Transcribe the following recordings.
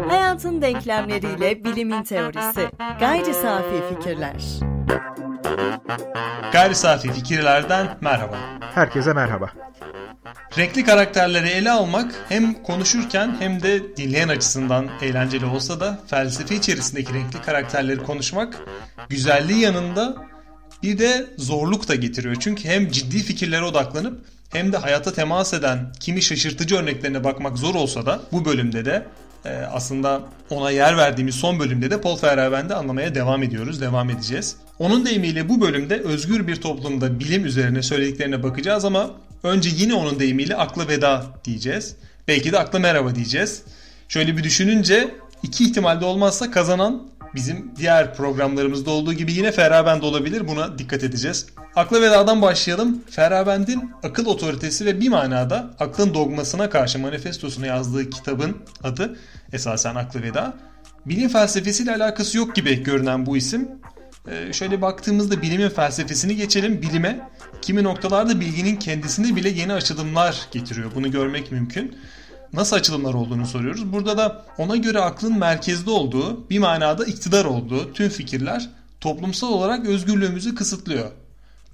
Hayatın denklemleriyle bilimin teorisi. Gayri safi fikirler. Gayri safi fikirlerden merhaba. Herkese merhaba. Renkli karakterleri ele almak hem konuşurken hem de dinleyen açısından eğlenceli olsa da felsefe içerisindeki renkli karakterleri konuşmak güzelliği yanında bir de zorluk da getiriyor. Çünkü hem ciddi fikirlere odaklanıp hem de hayata temas eden kimi şaşırtıcı örneklerine bakmak zor olsa da bu bölümde de e, aslında ona yer verdiğimiz son bölümde de Paul Feyerabend'i anlamaya devam ediyoruz, devam edeceğiz. Onun deyimiyle bu bölümde özgür bir toplumda bilim üzerine söylediklerine bakacağız ama önce yine onun deyimiyle akla veda diyeceğiz. Belki de akla merhaba diyeceğiz. Şöyle bir düşününce iki ihtimalde olmazsa kazanan bizim diğer programlarımızda olduğu gibi yine Ferabend olabilir. Buna dikkat edeceğiz. Akla vedadan başlayalım. Ferabend'in akıl otoritesi ve bir manada aklın dogmasına karşı manifestosunu yazdığı kitabın adı esasen akla veda. Bilim felsefesiyle alakası yok gibi görünen bu isim ee, şöyle baktığımızda bilimin felsefesini geçelim bilime. Kimi noktalarda bilginin kendisine bile yeni açılımlar getiriyor. Bunu görmek mümkün nasıl açılımlar olduğunu soruyoruz. Burada da ona göre aklın merkezde olduğu, bir manada iktidar olduğu tüm fikirler toplumsal olarak özgürlüğümüzü kısıtlıyor.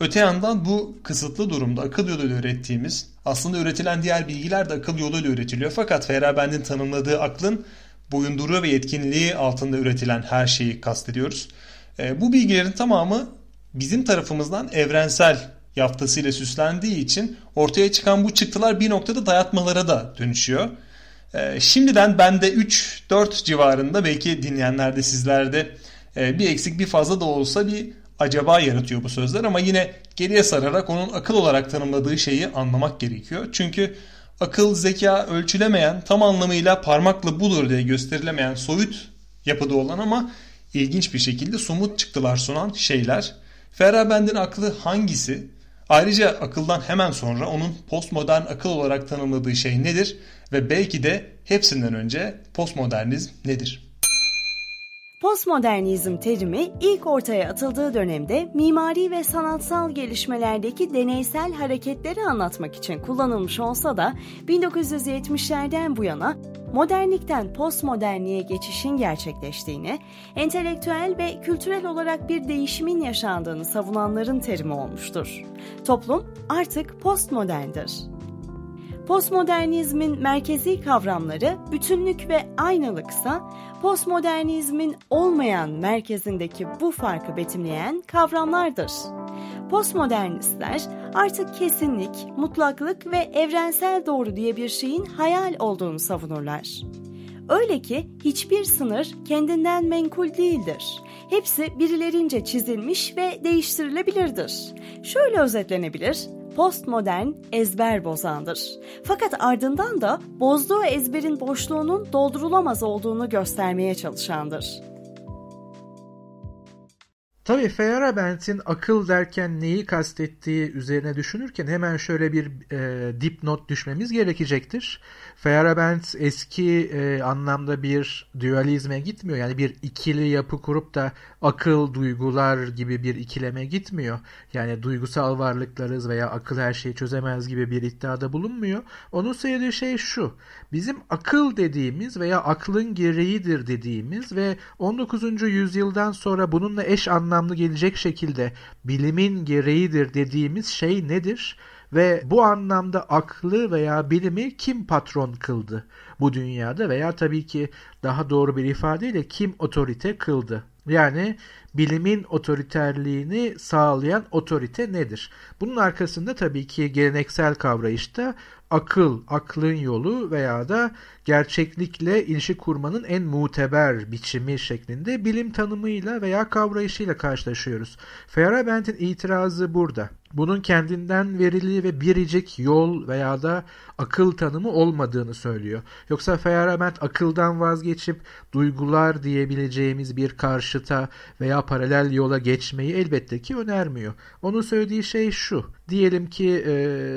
Öte yandan bu kısıtlı durumda akıl yoluyla öğrettiğimiz, aslında üretilen diğer bilgiler de akıl yoluyla üretiliyor. Fakat Ferabend'in tanımladığı aklın boyunduruğu ve yetkinliği altında üretilen her şeyi kastediyoruz. E, bu bilgilerin tamamı bizim tarafımızdan evrensel yaftasıyla süslendiği için ortaya çıkan bu çıktılar bir noktada dayatmalara da dönüşüyor. Ee, şimdiden bende 3-4 civarında belki dinleyenlerde sizlerde e, bir eksik bir fazla da olsa bir acaba yaratıyor bu sözler ama yine geriye sararak onun akıl olarak tanımladığı şeyi anlamak gerekiyor. Çünkü akıl, zeka ölçülemeyen, tam anlamıyla parmakla bulur diye gösterilemeyen soyut yapıda olan ama ilginç bir şekilde somut çıktılar sunan şeyler. Ferabend'in aklı hangisi? Ayrıca akıldan hemen sonra onun postmodern akıl olarak tanımladığı şey nedir ve belki de hepsinden önce postmodernizm nedir? Postmodernizm terimi ilk ortaya atıldığı dönemde mimari ve sanatsal gelişmelerdeki deneysel hareketleri anlatmak için kullanılmış olsa da 1970'lerden bu yana modernlikten postmodernliğe geçişin gerçekleştiğini, entelektüel ve kültürel olarak bir değişimin yaşandığını savunanların terimi olmuştur. Toplum artık postmoderndir. Postmodernizmin merkezi kavramları bütünlük ve aynalıksa, postmodernizmin olmayan merkezindeki bu farkı betimleyen kavramlardır. Postmodernistler artık kesinlik, mutlaklık ve evrensel doğru diye bir şeyin hayal olduğunu savunurlar. Öyle ki hiçbir sınır kendinden menkul değildir. Hepsi birilerince çizilmiş ve değiştirilebilirdir. Şöyle özetlenebilir postmodern ezber bozandır. Fakat ardından da bozduğu ezberin boşluğunun doldurulamaz olduğunu göstermeye çalışandır. Tabii Feyerabend'in akıl derken neyi kastettiği üzerine düşünürken hemen şöyle bir e, dipnot düşmemiz gerekecektir. Feyerabend eski e, anlamda bir dualizme gitmiyor. Yani bir ikili yapı kurup da akıl, duygular gibi bir ikileme gitmiyor. Yani duygusal varlıklarız veya akıl her şeyi çözemez gibi bir iddiada bulunmuyor. Onun söylediği şey şu. Bizim akıl dediğimiz veya aklın gereğidir dediğimiz ve 19. yüzyıldan sonra bununla eş anlamlı gelecek şekilde bilimin gereğidir dediğimiz şey nedir? ve bu anlamda aklı veya bilimi kim patron kıldı bu dünyada veya tabii ki daha doğru bir ifadeyle kim otorite kıldı? Yani bilimin otoriterliğini sağlayan otorite nedir? Bunun arkasında tabii ki geleneksel kavrayışta akıl, aklın yolu veya da gerçeklikle ilişki kurmanın en muteber biçimi şeklinde bilim tanımıyla veya kavrayışıyla karşılaşıyoruz. Feyerabend'in itirazı burada. Bunun kendinden verili ve biricik yol veya da akıl tanımı olmadığını söylüyor. Yoksa Feyerabend akıldan vazgeçip duygular diyebileceğimiz bir karşıta veya paralel yola geçmeyi elbette ki önermiyor. Onun söylediği şey şu. Diyelim ki e,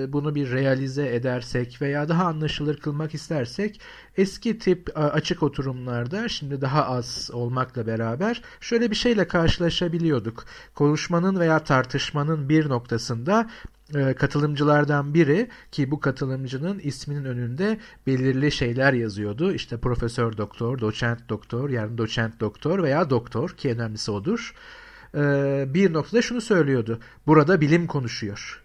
bunu bir realize edersek veya daha anlaşılır kılmak istersek Eski tip açık oturumlarda şimdi daha az olmakla beraber şöyle bir şeyle karşılaşabiliyorduk. Konuşmanın veya tartışmanın bir noktasında e, katılımcılardan biri ki bu katılımcının isminin önünde belirli şeyler yazıyordu. İşte profesör doktor, doçent doktor, yani doçent doktor veya doktor ki önemlisi odur. E, bir noktada şunu söylüyordu. Burada bilim konuşuyor.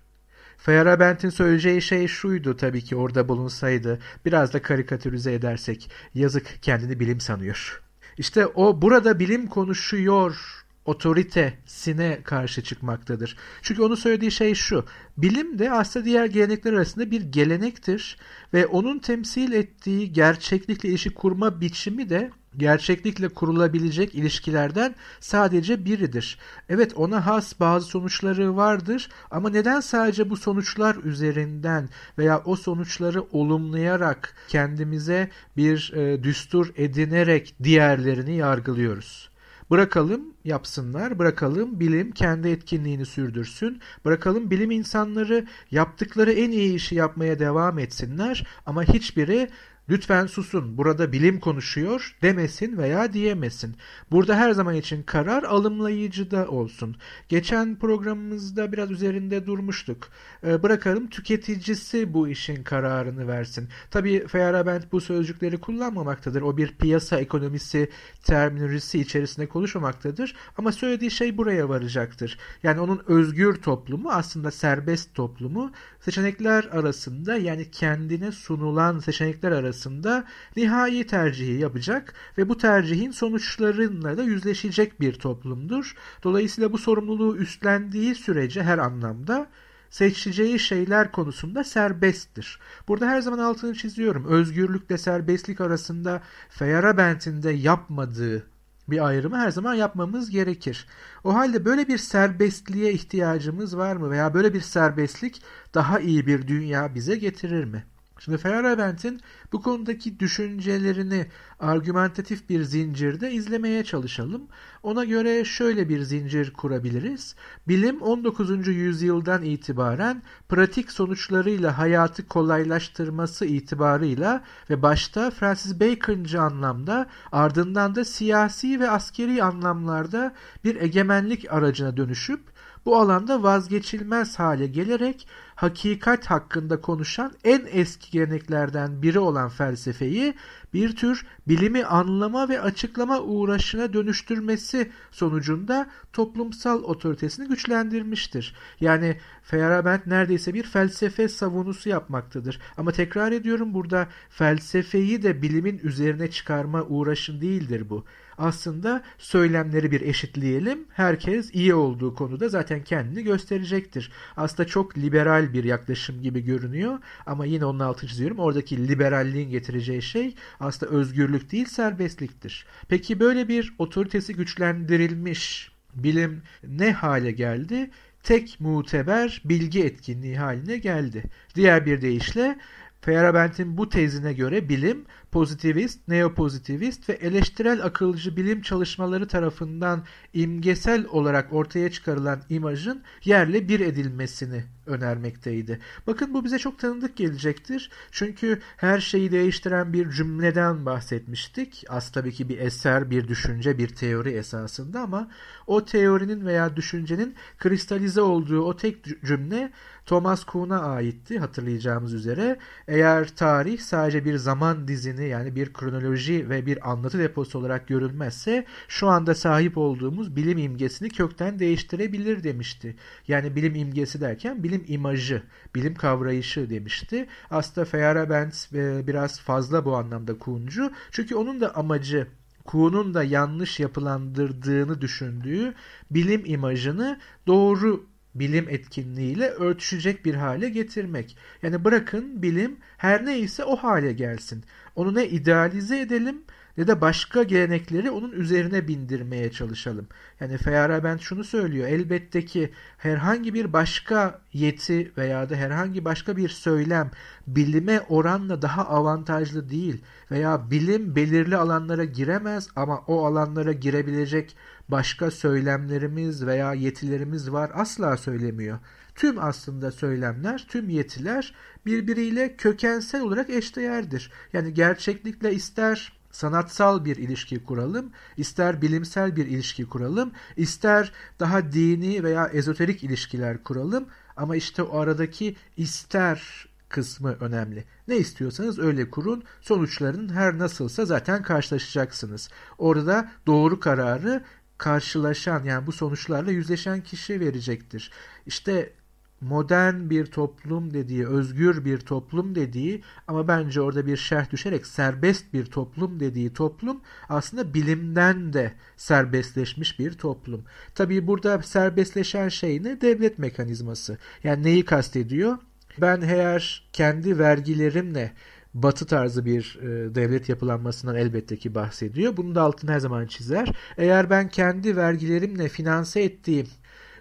Feyerabend'in söyleyeceği şey şuydu tabii ki orada bulunsaydı. Biraz da karikatürize edersek. Yazık kendini bilim sanıyor. İşte o burada bilim konuşuyor otoritesine karşı çıkmaktadır. Çünkü onun söylediği şey şu. Bilim de aslında diğer gelenekler arasında bir gelenektir ve onun temsil ettiği gerçeklikle işi kurma biçimi de gerçeklikle kurulabilecek ilişkilerden sadece biridir. Evet ona has bazı sonuçları vardır ama neden sadece bu sonuçlar üzerinden veya o sonuçları olumlayarak kendimize bir e, düstur edinerek diğerlerini yargılıyoruz? Bırakalım yapsınlar. Bırakalım bilim kendi etkinliğini sürdürsün. Bırakalım bilim insanları yaptıkları en iyi işi yapmaya devam etsinler ama hiçbiri lütfen susun burada bilim konuşuyor demesin veya diyemesin. Burada her zaman için karar alımlayıcı da olsun. Geçen programımızda biraz üzerinde durmuştuk. Ee, bırakalım tüketicisi bu işin kararını versin. Tabii Feyerabend bu sözcükleri kullanmamaktadır. O bir piyasa ekonomisi terminolojisi içerisinde konuşmamaktadır olacaktır ama söylediği şey buraya varacaktır. Yani onun özgür toplumu aslında serbest toplumu seçenekler arasında yani kendine sunulan seçenekler arasında nihai tercihi yapacak ve bu tercihin sonuçlarıyla da yüzleşecek bir toplumdur. Dolayısıyla bu sorumluluğu üstlendiği sürece her anlamda seçeceği şeyler konusunda serbesttir. Burada her zaman altını çiziyorum. Özgürlükle serbestlik arasında Feyerabend'in de yapmadığı bir ayrımı her zaman yapmamız gerekir. O halde böyle bir serbestliğe ihtiyacımız var mı veya böyle bir serbestlik daha iyi bir dünya bize getirir mi? Şimdi Feyerabend'in bu konudaki düşüncelerini argümentatif bir zincirde izlemeye çalışalım. Ona göre şöyle bir zincir kurabiliriz. Bilim 19. yüzyıldan itibaren pratik sonuçlarıyla hayatı kolaylaştırması itibarıyla ve başta Francis Bacon'cı anlamda ardından da siyasi ve askeri anlamlarda bir egemenlik aracına dönüşüp bu alanda vazgeçilmez hale gelerek hakikat hakkında konuşan en eski geleneklerden biri olan felsefeyi bir tür bilimi anlama ve açıklama uğraşına dönüştürmesi sonucunda toplumsal otoritesini güçlendirmiştir. Yani Feyerabend neredeyse bir felsefe savunusu yapmaktadır. Ama tekrar ediyorum burada felsefeyi de bilimin üzerine çıkarma uğraşın değildir bu aslında söylemleri bir eşitleyelim. Herkes iyi olduğu konuda zaten kendini gösterecektir. Aslında çok liberal bir yaklaşım gibi görünüyor ama yine onun altını çiziyorum. Oradaki liberalliğin getireceği şey aslında özgürlük değil serbestliktir. Peki böyle bir otoritesi güçlendirilmiş bilim ne hale geldi? Tek muteber bilgi etkinliği haline geldi. Diğer bir deyişle Feyerabend'in bu tezine göre bilim pozitivist, neopozitivist ve eleştirel akılcı bilim çalışmaları tarafından imgesel olarak ortaya çıkarılan imajın yerle bir edilmesini önermekteydi. Bakın bu bize çok tanıdık gelecektir. Çünkü her şeyi değiştiren bir cümleden bahsetmiştik. Az tabii ki bir eser, bir düşünce, bir teori esasında ama o teorinin veya düşüncenin kristalize olduğu o tek cümle Thomas Kuhn'a aitti hatırlayacağımız üzere. Eğer tarih sadece bir zaman dizini dizisini yani bir kronoloji ve bir anlatı deposu olarak görülmezse şu anda sahip olduğumuz bilim imgesini kökten değiştirebilir demişti. Yani bilim imgesi derken bilim imajı, bilim kavrayışı demişti. Aslında Feyerabend e, biraz fazla bu anlamda Kuhn'cu. Çünkü onun da amacı Kuhn'un da yanlış yapılandırdığını düşündüğü bilim imajını doğru bilim etkinliğiyle örtüşecek bir hale getirmek. Yani bırakın bilim her neyse o hale gelsin. Onu ne idealize edelim ya da başka gelenekleri onun üzerine bindirmeye çalışalım. Yani ben şunu söylüyor. Elbette ki herhangi bir başka yeti veya da herhangi başka bir söylem bilime oranla daha avantajlı değil veya bilim belirli alanlara giremez ama o alanlara girebilecek başka söylemlerimiz veya yetilerimiz var asla söylemiyor. Tüm aslında söylemler, tüm yetiler birbiriyle kökensel olarak eşdeğerdir. Yani gerçeklikle ister sanatsal bir ilişki kuralım, ister bilimsel bir ilişki kuralım, ister daha dini veya ezoterik ilişkiler kuralım ama işte o aradaki ister kısmı önemli. Ne istiyorsanız öyle kurun. Sonuçların her nasılsa zaten karşılaşacaksınız. Orada doğru kararı karşılaşan yani bu sonuçlarla yüzleşen kişi verecektir. İşte modern bir toplum dediği, özgür bir toplum dediği ama bence orada bir şerh düşerek serbest bir toplum dediği toplum aslında bilimden de serbestleşmiş bir toplum. Tabii burada serbestleşen şey ne? Devlet mekanizması. Yani neyi kastediyor? Ben eğer kendi vergilerimle batı tarzı bir e, devlet yapılanmasından elbette ki bahsediyor. Bunu da altını her zaman çizer. Eğer ben kendi vergilerimle finanse ettiğim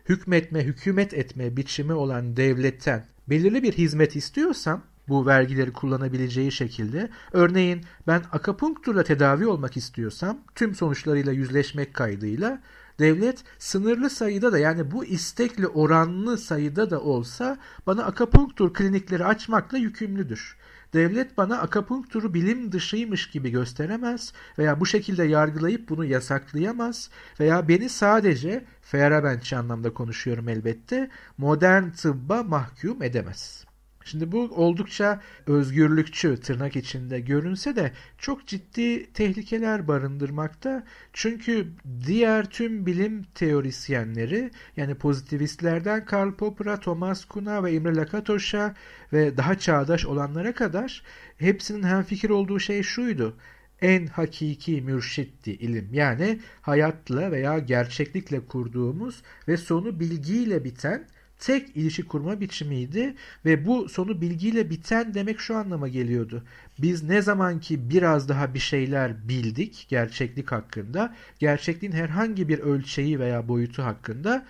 hükmetme, hükümet etme biçimi olan devletten belirli bir hizmet istiyorsam bu vergileri kullanabileceği şekilde örneğin ben akapunkturla tedavi olmak istiyorsam tüm sonuçlarıyla yüzleşmek kaydıyla devlet sınırlı sayıda da yani bu istekli oranlı sayıda da olsa bana akapunktur klinikleri açmakla yükümlüdür. Devlet bana akapunkturu bilim dışıymış gibi gösteremez veya bu şekilde yargılayıp bunu yasaklayamaz veya beni sadece Feyerabendçi anlamda konuşuyorum elbette modern tıbba mahkum edemez. Şimdi bu oldukça özgürlükçü tırnak içinde görünse de çok ciddi tehlikeler barındırmakta. Çünkü diğer tüm bilim teorisyenleri yani pozitivistlerden Karl Popper'a, Thomas Kuhn'a ve Imre Lakatoş'a ve daha çağdaş olanlara kadar hepsinin hemfikir olduğu şey şuydu en hakiki mürşitti ilim. Yani hayatla veya gerçeklikle kurduğumuz ve sonu bilgiyle biten tek ilişki kurma biçimiydi ve bu sonu bilgiyle biten demek şu anlama geliyordu. Biz ne zaman ki biraz daha bir şeyler bildik gerçeklik hakkında, gerçekliğin herhangi bir ölçeği veya boyutu hakkında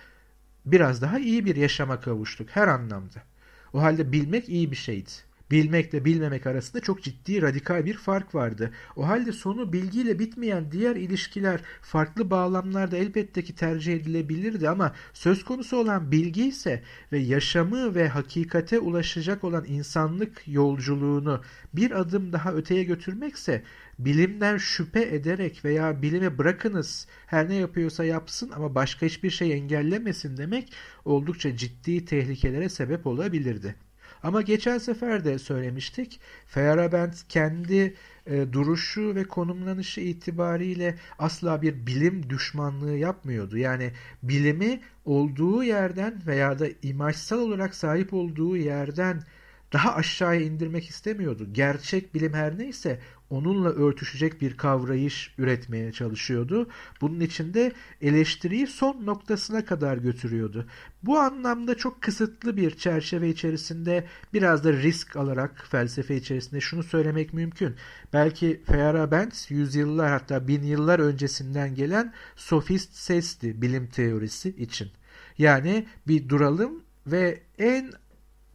biraz daha iyi bir yaşama kavuştuk her anlamda. O halde bilmek iyi bir şeydi bilmekle bilmemek arasında çok ciddi radikal bir fark vardı. O halde sonu bilgiyle bitmeyen diğer ilişkiler farklı bağlamlarda elbette ki tercih edilebilirdi ama söz konusu olan bilgi ise ve yaşamı ve hakikate ulaşacak olan insanlık yolculuğunu bir adım daha öteye götürmekse bilimden şüphe ederek veya bilime bırakınız her ne yapıyorsa yapsın ama başka hiçbir şey engellemesin demek oldukça ciddi tehlikelere sebep olabilirdi. Ama geçen sefer de söylemiştik. Feyerabend kendi e, duruşu ve konumlanışı itibariyle asla bir bilim düşmanlığı yapmıyordu. Yani bilimi olduğu yerden veya da imajsal olarak sahip olduğu yerden daha aşağıya indirmek istemiyordu. Gerçek bilim her neyse onunla örtüşecek bir kavrayış üretmeye çalışıyordu. Bunun içinde eleştiriyi son noktasına kadar götürüyordu. Bu anlamda çok kısıtlı bir çerçeve içerisinde biraz da risk alarak felsefe içerisinde şunu söylemek mümkün. Belki Feyerabend yüzyıllar hatta bin yıllar öncesinden gelen sofist sesti bilim teorisi için. Yani bir duralım ve en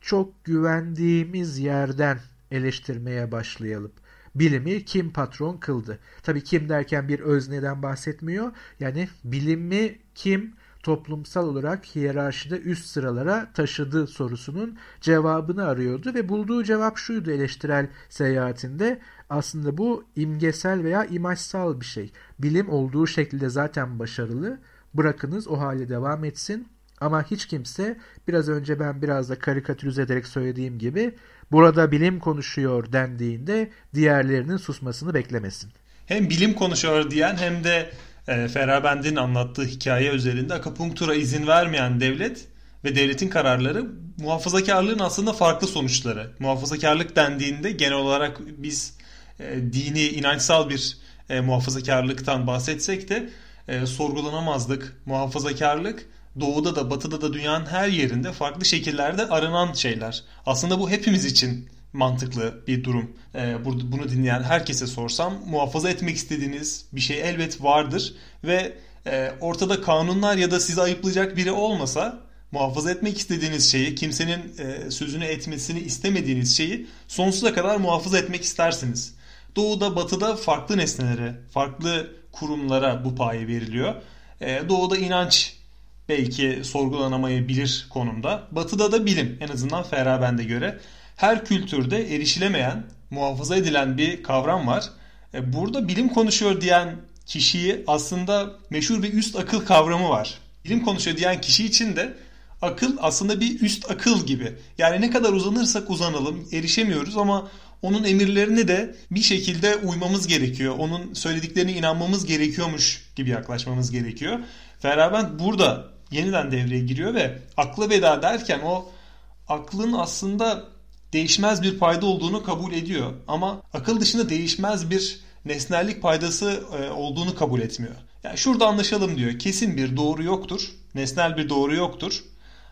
çok güvendiğimiz yerden eleştirmeye başlayalım. Bilimi kim patron kıldı? Tabii kim derken bir özneden bahsetmiyor. Yani bilimi kim toplumsal olarak hiyerarşide üst sıralara taşıdı sorusunun cevabını arıyordu ve bulduğu cevap şuydu eleştirel seyahatinde. Aslında bu imgesel veya imajsal bir şey. Bilim olduğu şekilde zaten başarılı. Bırakınız o hale devam etsin ama hiç kimse biraz önce ben biraz da karikatürize ederek söylediğim gibi burada bilim konuşuyor dendiğinde diğerlerinin susmasını beklemesin. Hem bilim konuşuyor diyen hem de e, Ferabend'in anlattığı hikaye üzerinde akupunktura izin vermeyen devlet ve devletin kararları muhafazakarlığın aslında farklı sonuçları. Muhafazakarlık dendiğinde genel olarak biz e, dini, inançsal bir e, muhafazakarlıktan bahsetsek de e, sorgulanamazlık, muhafazakarlık doğuda da batıda da dünyanın her yerinde farklı şekillerde aranan şeyler. Aslında bu hepimiz için mantıklı bir durum. Ee, bunu dinleyen herkese sorsam muhafaza etmek istediğiniz bir şey elbet vardır ve e, ortada kanunlar ya da sizi ayıplayacak biri olmasa muhafaza etmek istediğiniz şeyi, kimsenin e, sözünü etmesini istemediğiniz şeyi sonsuza kadar muhafaza etmek istersiniz. Doğuda, batıda farklı nesnelere, farklı kurumlara bu paye veriliyor. E, doğuda inanç belki sorgulanamayabilir konumda. Batı'da da bilim en azından Ferabende göre her kültürde erişilemeyen, muhafaza edilen bir kavram var. E, burada bilim konuşuyor diyen kişiyi aslında meşhur bir üst akıl kavramı var. Bilim konuşuyor diyen kişi için de akıl aslında bir üst akıl gibi. Yani ne kadar uzanırsak uzanalım erişemiyoruz ama onun emirlerini de bir şekilde uymamız gerekiyor. Onun söylediklerine inanmamız gerekiyormuş gibi yaklaşmamız gerekiyor. Ferabent burada yeniden devreye giriyor ve akla veda derken o aklın aslında değişmez bir payda olduğunu kabul ediyor. Ama akıl dışında değişmez bir nesnellik paydası e, olduğunu kabul etmiyor. Yani şurada anlaşalım diyor. Kesin bir doğru yoktur. Nesnel bir doğru yoktur.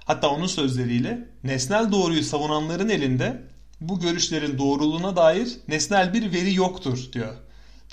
Hatta onun sözleriyle nesnel doğruyu savunanların elinde bu görüşlerin doğruluğuna dair nesnel bir veri yoktur diyor.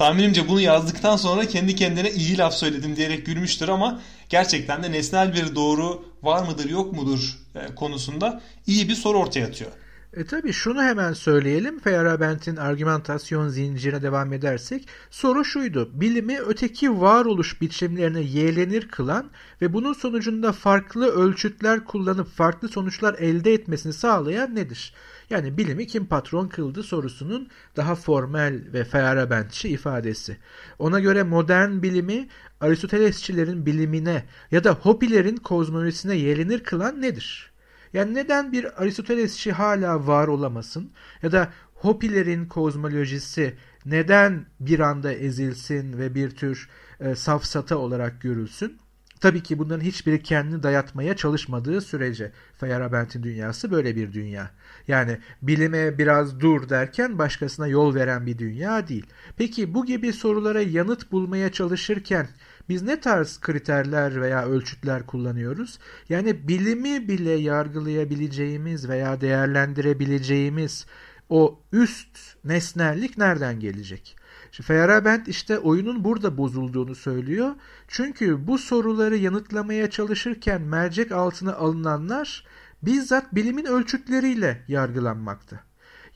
Tahminimce bunu yazdıktan sonra kendi kendine iyi laf söyledim diyerek gülmüştür ama gerçekten de nesnel bir doğru var mıdır yok mudur e, konusunda iyi bir soru ortaya atıyor. E tabi şunu hemen söyleyelim. Feyerabend'in argümantasyon zincirine devam edersek soru şuydu. Bilimi öteki varoluş biçimlerine yeğlenir kılan ve bunun sonucunda farklı ölçütler kullanıp farklı sonuçlar elde etmesini sağlayan nedir? Yani bilimi kim patron kıldı sorusunun daha formal ve Feyerabendçi ifadesi. Ona göre modern bilimi Aristotelesçilerin bilimine ya da Hopilerin kozmolojisine yelinir kılan nedir? Yani neden bir Aristotelesçi hala var olamasın ya da Hopilerin kozmolojisi neden bir anda ezilsin ve bir tür e, safsata olarak görülsün? Tabii ki bunların hiçbiri kendini dayatmaya çalışmadığı sürece Feyerabend'in dünyası böyle bir dünya. Yani bilime biraz dur derken başkasına yol veren bir dünya değil. Peki bu gibi sorulara yanıt bulmaya çalışırken biz ne tarz kriterler veya ölçütler kullanıyoruz? Yani bilimi bile yargılayabileceğimiz veya değerlendirebileceğimiz o üst nesnellik nereden gelecek? Feyerabend işte oyunun burada bozulduğunu söylüyor. Çünkü bu soruları yanıtlamaya çalışırken mercek altına alınanlar bizzat bilimin ölçütleriyle yargılanmakta.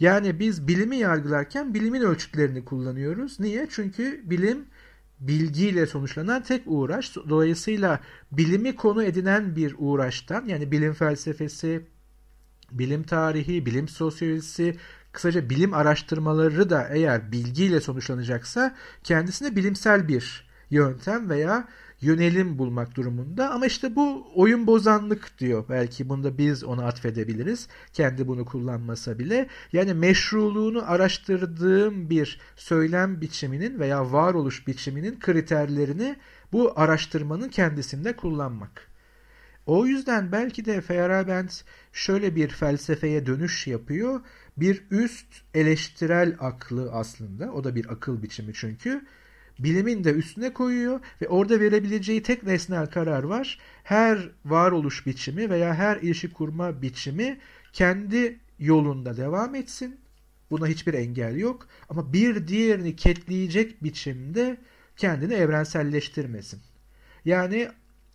Yani biz bilimi yargılarken bilimin ölçütlerini kullanıyoruz. Niye? Çünkü bilim bilgiyle sonuçlanan tek uğraş. Dolayısıyla bilimi konu edinen bir uğraştan yani bilim felsefesi, bilim tarihi, bilim sosyolojisi, Kısaca bilim araştırmaları da eğer bilgiyle sonuçlanacaksa kendisine bilimsel bir yöntem veya yönelim bulmak durumunda. Ama işte bu oyun bozanlık diyor. Belki bunu da biz ona atfedebiliriz. Kendi bunu kullanmasa bile. Yani meşruluğunu araştırdığım bir söylem biçiminin veya varoluş biçiminin kriterlerini bu araştırmanın kendisinde kullanmak. O yüzden belki de Feyerabend şöyle bir felsefeye dönüş yapıyor bir üst eleştirel aklı aslında. O da bir akıl biçimi çünkü. Bilimin de üstüne koyuyor ve orada verebileceği tek nesnel karar var. Her varoluş biçimi veya her ilişki kurma biçimi kendi yolunda devam etsin. Buna hiçbir engel yok. Ama bir diğerini ketleyecek biçimde kendini evrenselleştirmesin. Yani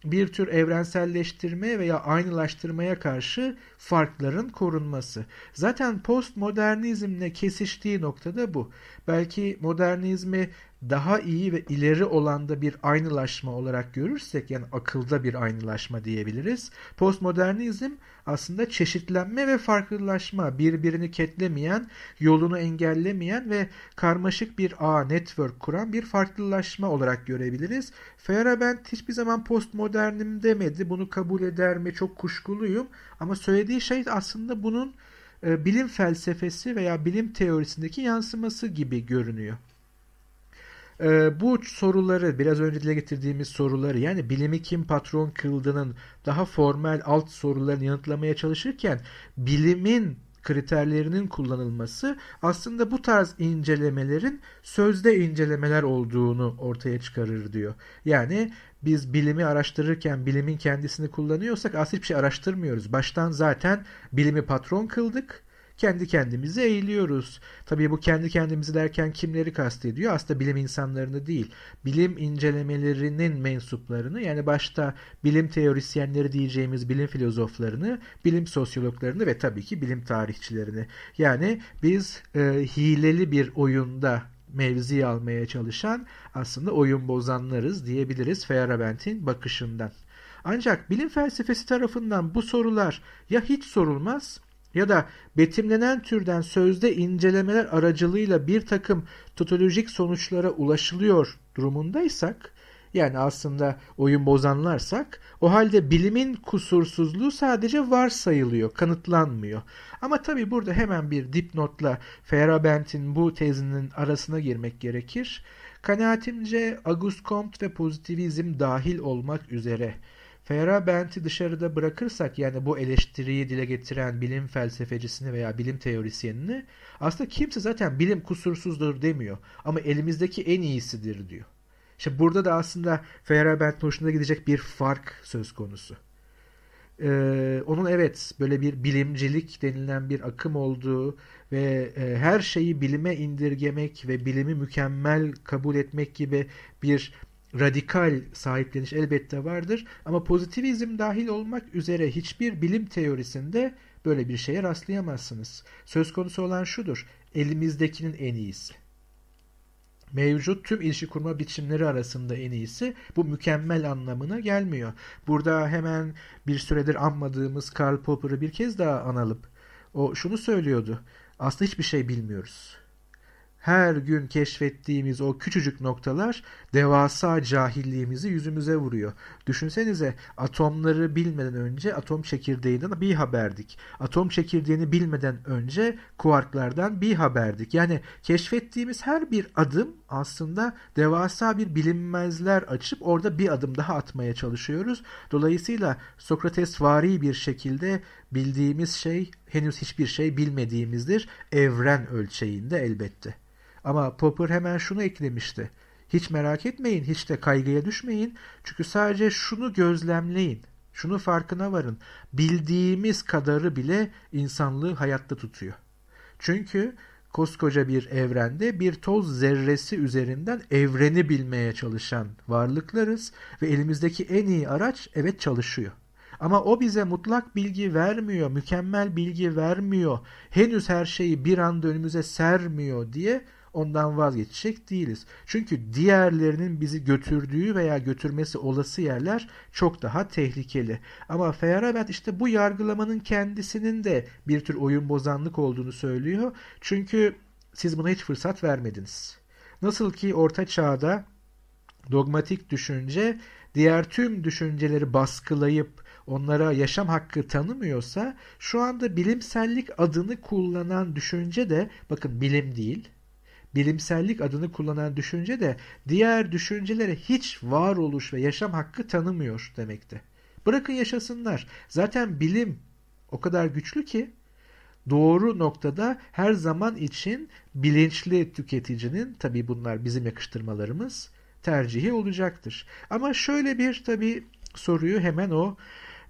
bir tür evrenselleştirme veya aynılaştırmaya karşı farkların korunması. Zaten postmodernizmle kesiştiği noktada bu. Belki modernizmi daha iyi ve ileri olanda bir aynılaşma olarak görürsek yani akılda bir aynılaşma diyebiliriz. Postmodernizm aslında çeşitlenme ve farklılaşma birbirini ketlemeyen, yolunu engellemeyen ve karmaşık bir ağ network kuran bir farklılaşma olarak görebiliriz. Feyerabend hiçbir zaman postmodernim demedi. Bunu kabul eder mi? Çok kuşkuluyum. Ama söylediği şey aslında bunun e, bilim felsefesi veya bilim teorisindeki yansıması gibi görünüyor. E, bu soruları biraz önce dile getirdiğimiz soruları yani bilimi kim patron kıldığının daha formal alt sorularını yanıtlamaya çalışırken bilimin kriterlerinin kullanılması aslında bu tarz incelemelerin sözde incelemeler olduğunu ortaya çıkarır diyor. Yani biz bilimi araştırırken bilimin kendisini kullanıyorsak aslında hiçbir şey araştırmıyoruz. Baştan zaten bilimi patron kıldık kendi kendimizi eğiliyoruz. Tabii bu kendi kendimizi derken kimleri kastediyor? Aslında bilim insanlarını değil, bilim incelemelerinin mensuplarını yani başta bilim teorisyenleri diyeceğimiz bilim filozoflarını, bilim sosyologlarını ve tabii ki bilim tarihçilerini. Yani biz e, hileli bir oyunda mevzi almaya çalışan aslında oyun bozanlarız diyebiliriz Feyerabend'in bakışından. Ancak bilim felsefesi tarafından bu sorular ya hiç sorulmaz ya da betimlenen türden sözde incelemeler aracılığıyla bir takım totolojik sonuçlara ulaşılıyor durumundaysak, yani aslında oyun bozanlarsak, o halde bilimin kusursuzluğu sadece varsayılıyor, kanıtlanmıyor. Ama tabi burada hemen bir dipnotla Feyerabend'in bu tezinin arasına girmek gerekir. Kanaatimce Auguste Comte ve pozitivizm dahil olmak üzere Ferah dışarıda bırakırsak yani bu eleştiriyi dile getiren bilim felsefecisini veya bilim teorisyenini aslında kimse zaten bilim kusursuzdur demiyor. Ama elimizdeki en iyisidir diyor. İşte burada da aslında Ferah hoşuna gidecek bir fark söz konusu. Ee, onun evet böyle bir bilimcilik denilen bir akım olduğu ve e, her şeyi bilime indirgemek ve bilimi mükemmel kabul etmek gibi bir radikal sahipleniş elbette vardır ama pozitivizm dahil olmak üzere hiçbir bilim teorisinde böyle bir şeye rastlayamazsınız. Söz konusu olan şudur, elimizdekinin en iyisi. Mevcut tüm ilişki kurma biçimleri arasında en iyisi bu mükemmel anlamına gelmiyor. Burada hemen bir süredir anmadığımız Karl Popper'ı bir kez daha analıp o şunu söylüyordu. Aslında hiçbir şey bilmiyoruz her gün keşfettiğimiz o küçücük noktalar devasa cahilliğimizi yüzümüze vuruyor. Düşünsenize atomları bilmeden önce atom çekirdeğinden bir haberdik. Atom çekirdeğini bilmeden önce kuarklardan bir haberdik. Yani keşfettiğimiz her bir adım aslında devasa bir bilinmezler açıp orada bir adım daha atmaya çalışıyoruz. Dolayısıyla Sokrates vari bir şekilde bildiğimiz şey henüz hiçbir şey bilmediğimizdir evren ölçeğinde elbette. Ama Popper hemen şunu eklemişti. Hiç merak etmeyin, hiç de kaygıya düşmeyin. Çünkü sadece şunu gözlemleyin. Şunu farkına varın. Bildiğimiz kadarı bile insanlığı hayatta tutuyor. Çünkü koskoca bir evrende bir toz zerresi üzerinden evreni bilmeye çalışan varlıklarız ve elimizdeki en iyi araç evet çalışıyor. Ama o bize mutlak bilgi vermiyor, mükemmel bilgi vermiyor, henüz her şeyi bir anda önümüze sermiyor diye ondan vazgeçecek değiliz. Çünkü diğerlerinin bizi götürdüğü veya götürmesi olası yerler çok daha tehlikeli. Ama Feyerabend işte bu yargılamanın kendisinin de bir tür oyun bozanlık olduğunu söylüyor. Çünkü siz buna hiç fırsat vermediniz. Nasıl ki orta çağda dogmatik düşünce diğer tüm düşünceleri baskılayıp onlara yaşam hakkı tanımıyorsa şu anda bilimsellik adını kullanan düşünce de bakın bilim değil bilimsellik adını kullanan düşünce de diğer düşüncelere hiç varoluş ve yaşam hakkı tanımıyor demekti. Bırakın yaşasınlar. Zaten bilim o kadar güçlü ki doğru noktada her zaman için bilinçli tüketicinin tabii bunlar bizim yakıştırmalarımız tercihi olacaktır. Ama şöyle bir tabii soruyu hemen o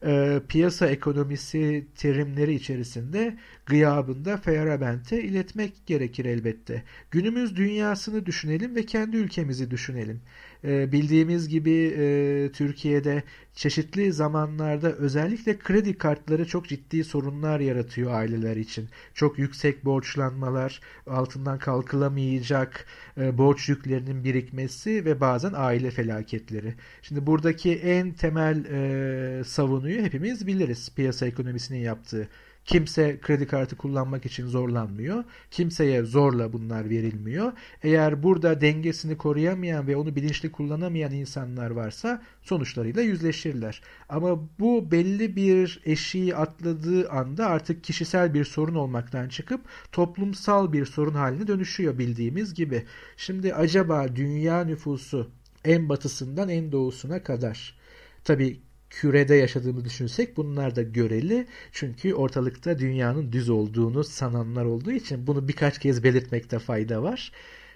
e, piyasa ekonomisi terimleri içerisinde gıyabında Feyerabend'e iletmek gerekir elbette. Günümüz dünyasını düşünelim ve kendi ülkemizi düşünelim. Ee, bildiğimiz gibi e, Türkiye'de çeşitli zamanlarda özellikle kredi kartları çok ciddi sorunlar yaratıyor aileler için. Çok yüksek borçlanmalar, altından kalkılamayacak e, borç yüklerinin birikmesi ve bazen aile felaketleri. Şimdi buradaki en temel e, savunuyu hepimiz biliriz piyasa ekonomisinin yaptığı Kimse kredi kartı kullanmak için zorlanmıyor. Kimseye zorla bunlar verilmiyor. Eğer burada dengesini koruyamayan ve onu bilinçli kullanamayan insanlar varsa sonuçlarıyla yüzleşirler. Ama bu belli bir eşiği atladığı anda artık kişisel bir sorun olmaktan çıkıp toplumsal bir sorun haline dönüşüyor bildiğimiz gibi. Şimdi acaba dünya nüfusu en batısından en doğusuna kadar tabii kürede yaşadığımızı düşünsek bunlar da göreli. Çünkü ortalıkta dünyanın düz olduğunu sananlar olduğu için bunu birkaç kez belirtmekte fayda var.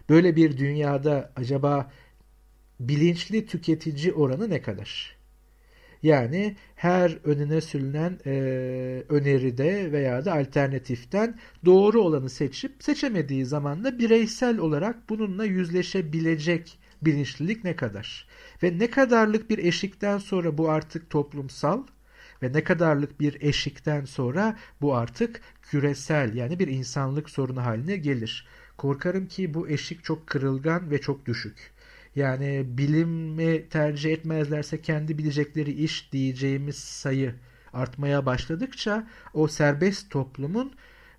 Böyle bir dünyada acaba bilinçli tüketici oranı ne kadar? Yani her önüne sürülen e, öneride veya da alternatiften doğru olanı seçip seçemediği zaman da bireysel olarak bununla yüzleşebilecek bilinçlilik ne kadar? Ve ne kadarlık bir eşikten sonra bu artık toplumsal ve ne kadarlık bir eşikten sonra bu artık küresel yani bir insanlık sorunu haline gelir. Korkarım ki bu eşik çok kırılgan ve çok düşük. Yani bilimi tercih etmezlerse kendi bilecekleri iş diyeceğimiz sayı artmaya başladıkça o serbest toplumun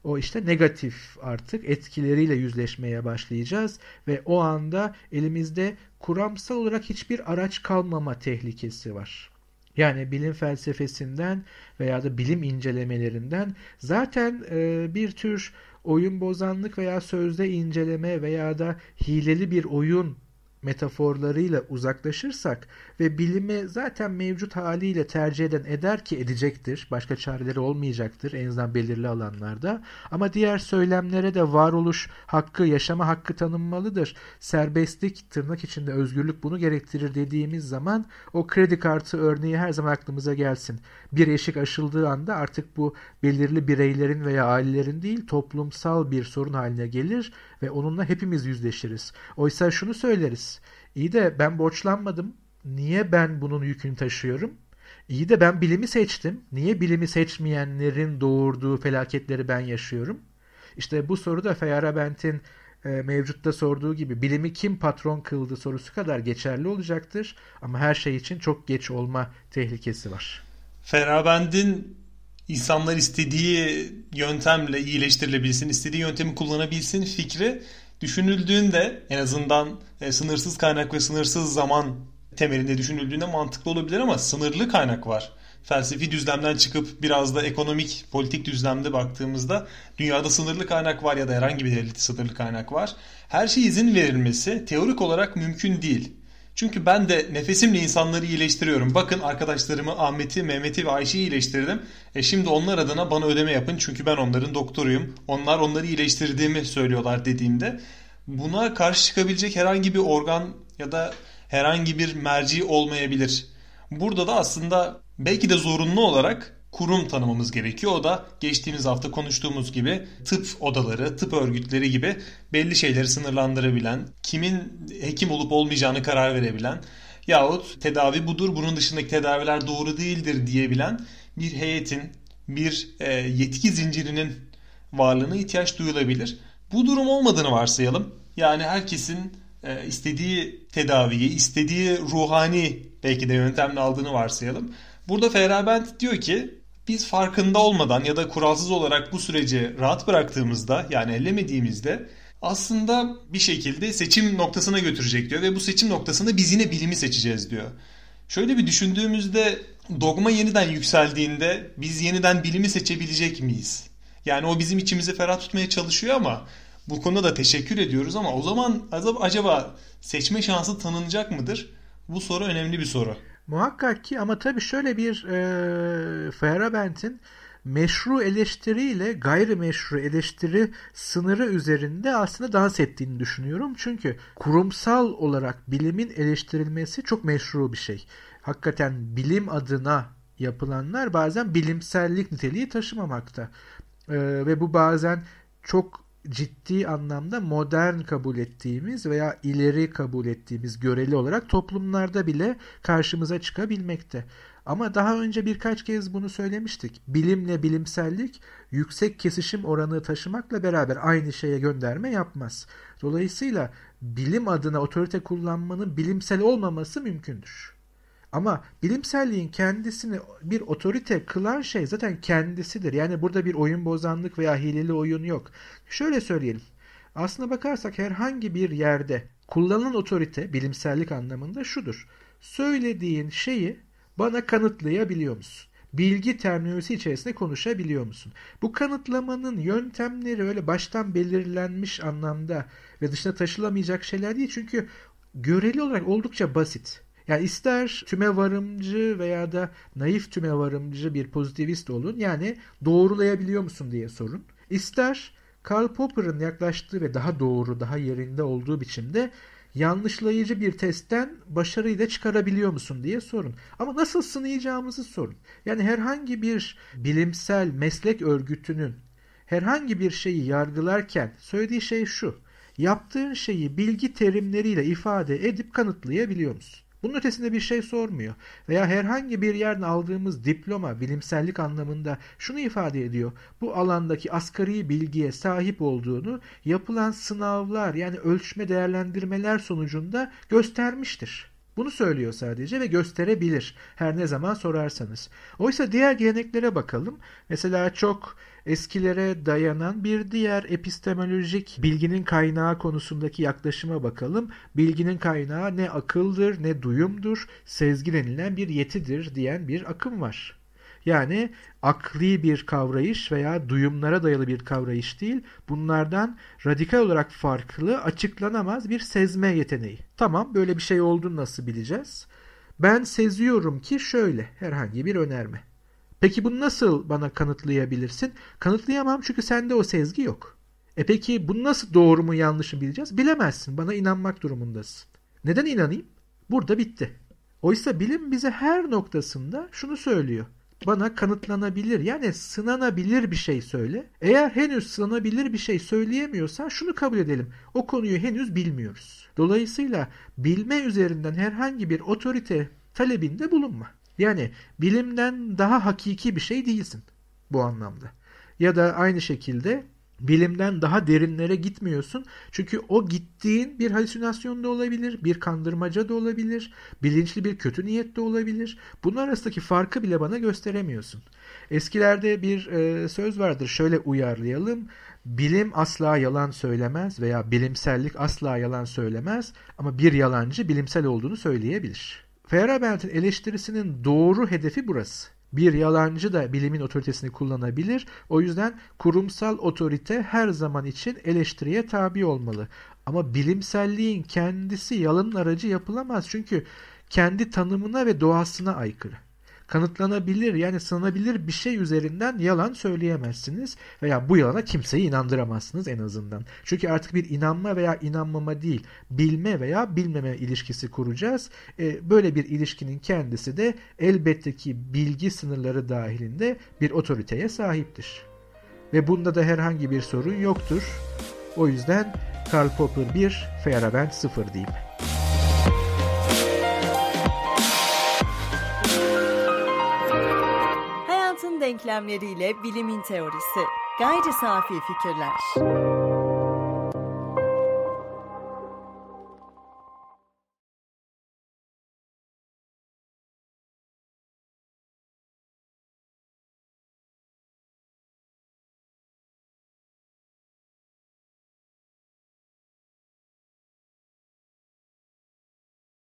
o işte negatif artık etkileriyle yüzleşmeye başlayacağız ve o anda elimizde kuramsal olarak hiçbir araç kalmama tehlikesi var. Yani bilim felsefesinden veya da bilim incelemelerinden zaten e, bir tür oyun bozanlık veya sözde inceleme veya da hileli bir oyun metaforlarıyla uzaklaşırsak ve bilimi zaten mevcut haliyle tercih eden eder ki edecektir. Başka çareleri olmayacaktır en azından belirli alanlarda. Ama diğer söylemlere de varoluş hakkı, yaşama hakkı tanınmalıdır. Serbestlik, tırnak içinde özgürlük bunu gerektirir dediğimiz zaman o kredi kartı örneği her zaman aklımıza gelsin. Bir eşik aşıldığı anda artık bu belirli bireylerin veya ailelerin değil toplumsal bir sorun haline gelir ve onunla hepimiz yüzleşiriz. Oysa şunu söyleriz İyi de ben borçlanmadım. Niye ben bunun yükünü taşıyorum? İyi de ben bilimi seçtim. Niye bilimi seçmeyenlerin doğurduğu felaketleri ben yaşıyorum? İşte bu soru da Feyerabend'in e, mevcutta sorduğu gibi bilimi kim patron kıldı sorusu kadar geçerli olacaktır. Ama her şey için çok geç olma tehlikesi var. Ferabend'in insanlar istediği yöntemle iyileştirilebilsin, istediği yöntemi kullanabilsin fikri düşünüldüğünde en azından e, sınırsız kaynak ve sınırsız zaman temelinde düşünüldüğünde mantıklı olabilir ama sınırlı kaynak var. Felsefi düzlemden çıkıp biraz da ekonomik, politik düzlemde baktığımızda dünyada sınırlı kaynak var ya da herhangi bir devlette sınırlı kaynak var. Her şey izin verilmesi teorik olarak mümkün değil. Çünkü ben de nefesimle insanları iyileştiriyorum. Bakın arkadaşlarımı Ahmet'i, Mehmet'i ve Ayşe'yi iyileştirdim. E şimdi onlar adına bana ödeme yapın çünkü ben onların doktoruyum. Onlar onları iyileştirdiğimi söylüyorlar dediğimde buna karşı çıkabilecek herhangi bir organ ya da herhangi bir merci olmayabilir. Burada da aslında belki de zorunlu olarak kurum tanımamız gerekiyor. O da geçtiğimiz hafta konuştuğumuz gibi tıp odaları, tıp örgütleri gibi belli şeyleri sınırlandırabilen, kimin hekim olup olmayacağını karar verebilen yahut tedavi budur, bunun dışındaki tedaviler doğru değildir diyebilen bir heyetin, bir e, yetki zincirinin varlığına ihtiyaç duyulabilir. Bu durum olmadığını varsayalım. Yani herkesin e, istediği tedaviyi, istediği ruhani belki de yöntemle aldığını varsayalım. Burada Feyerabend diyor ki biz farkında olmadan ya da kuralsız olarak bu süreci rahat bıraktığımızda yani ellemediğimizde aslında bir şekilde seçim noktasına götürecek diyor ve bu seçim noktasında biz yine bilimi seçeceğiz diyor. Şöyle bir düşündüğümüzde dogma yeniden yükseldiğinde biz yeniden bilimi seçebilecek miyiz? Yani o bizim içimizi ferah tutmaya çalışıyor ama bu konuda da teşekkür ediyoruz ama o zaman acaba seçme şansı tanınacak mıdır? Bu soru önemli bir soru. Muhakkak ki ama tabii şöyle bir e, Feyerabend'in meşru eleştiriyle gayrimeşru eleştiri sınırı üzerinde aslında dans ettiğini düşünüyorum. Çünkü kurumsal olarak bilimin eleştirilmesi çok meşru bir şey. Hakikaten bilim adına yapılanlar bazen bilimsellik niteliği taşımamakta. Ee, ve bu bazen çok ciddi anlamda modern kabul ettiğimiz veya ileri kabul ettiğimiz göreli olarak toplumlarda bile karşımıza çıkabilmekte. Ama daha önce birkaç kez bunu söylemiştik. Bilimle bilimsellik yüksek kesişim oranı taşımakla beraber aynı şeye gönderme yapmaz. Dolayısıyla bilim adına otorite kullanmanın bilimsel olmaması mümkündür. Ama bilimselliğin kendisini bir otorite kılan şey zaten kendisidir. Yani burada bir oyun bozanlık veya hileli oyun yok. Şöyle söyleyelim. Aslına bakarsak herhangi bir yerde kullanılan otorite bilimsellik anlamında şudur. Söylediğin şeyi bana kanıtlayabiliyor musun? Bilgi terminolojisi içerisinde konuşabiliyor musun? Bu kanıtlamanın yöntemleri öyle baştan belirlenmiş anlamda ve dışına taşılamayacak şeyler değil. Çünkü göreli olarak oldukça basit. Yani ister tüme varımcı veya da naif tüme varımcı bir pozitivist olun. Yani doğrulayabiliyor musun diye sorun. İster Karl Popper'ın yaklaştığı ve daha doğru, daha yerinde olduğu biçimde yanlışlayıcı bir testten başarıyı da çıkarabiliyor musun diye sorun. Ama nasıl sınayacağımızı sorun. Yani herhangi bir bilimsel meslek örgütünün herhangi bir şeyi yargılarken söylediği şey şu. Yaptığın şeyi bilgi terimleriyle ifade edip kanıtlayabiliyor musun? Bunun ötesinde bir şey sormuyor. Veya herhangi bir yerden aldığımız diploma bilimsellik anlamında şunu ifade ediyor. Bu alandaki asgari bilgiye sahip olduğunu yapılan sınavlar yani ölçme değerlendirmeler sonucunda göstermiştir. Bunu söylüyor sadece ve gösterebilir her ne zaman sorarsanız. Oysa diğer geleneklere bakalım. Mesela çok eskilere dayanan bir diğer epistemolojik bilginin kaynağı konusundaki yaklaşıma bakalım. Bilginin kaynağı ne akıldır ne duyumdur, sezgi denilen bir yetidir diyen bir akım var. Yani akli bir kavrayış veya duyumlara dayalı bir kavrayış değil, bunlardan radikal olarak farklı, açıklanamaz bir sezme yeteneği. Tamam, böyle bir şey olduğunu nasıl bileceğiz? Ben seziyorum ki şöyle, herhangi bir önerme. Peki bunu nasıl bana kanıtlayabilirsin? Kanıtlayamam çünkü sende o sezgi yok. E peki bu nasıl doğru mu yanlış mı bileceğiz? Bilemezsin. Bana inanmak durumundasın. Neden inanayım? Burada bitti. Oysa bilim bize her noktasında şunu söylüyor. Bana kanıtlanabilir yani sınanabilir bir şey söyle. Eğer henüz sınanabilir bir şey söyleyemiyorsan şunu kabul edelim. O konuyu henüz bilmiyoruz. Dolayısıyla bilme üzerinden herhangi bir otorite talebinde bulunma. Yani bilimden daha hakiki bir şey değilsin bu anlamda. Ya da aynı şekilde bilimden daha derinlere gitmiyorsun. Çünkü o gittiğin bir halüsinasyon da olabilir, bir kandırmaca da olabilir, bilinçli bir kötü niyet de olabilir. Bunun arasındaki farkı bile bana gösteremiyorsun. Eskilerde bir e, söz vardır şöyle uyarlayalım. Bilim asla yalan söylemez veya bilimsellik asla yalan söylemez ama bir yalancı bilimsel olduğunu söyleyebilir. Fairbairn'in eleştirisinin doğru hedefi burası. Bir yalancı da bilimin otoritesini kullanabilir. O yüzden kurumsal otorite her zaman için eleştiriye tabi olmalı. Ama bilimselliğin kendisi yalın aracı yapılamaz. Çünkü kendi tanımına ve doğasına aykırı kanıtlanabilir yani sınanabilir bir şey üzerinden yalan söyleyemezsiniz veya bu yalana kimseyi inandıramazsınız en azından. Çünkü artık bir inanma veya inanmama değil bilme veya bilmeme ilişkisi kuracağız. E, böyle bir ilişkinin kendisi de elbette ki bilgi sınırları dahilinde bir otoriteye sahiptir. Ve bunda da herhangi bir sorun yoktur. O yüzden Karl Popper 1, Feyerabend 0 diyeyim. denklemleriyle bilimin teorisi. Gayri safi fikirler.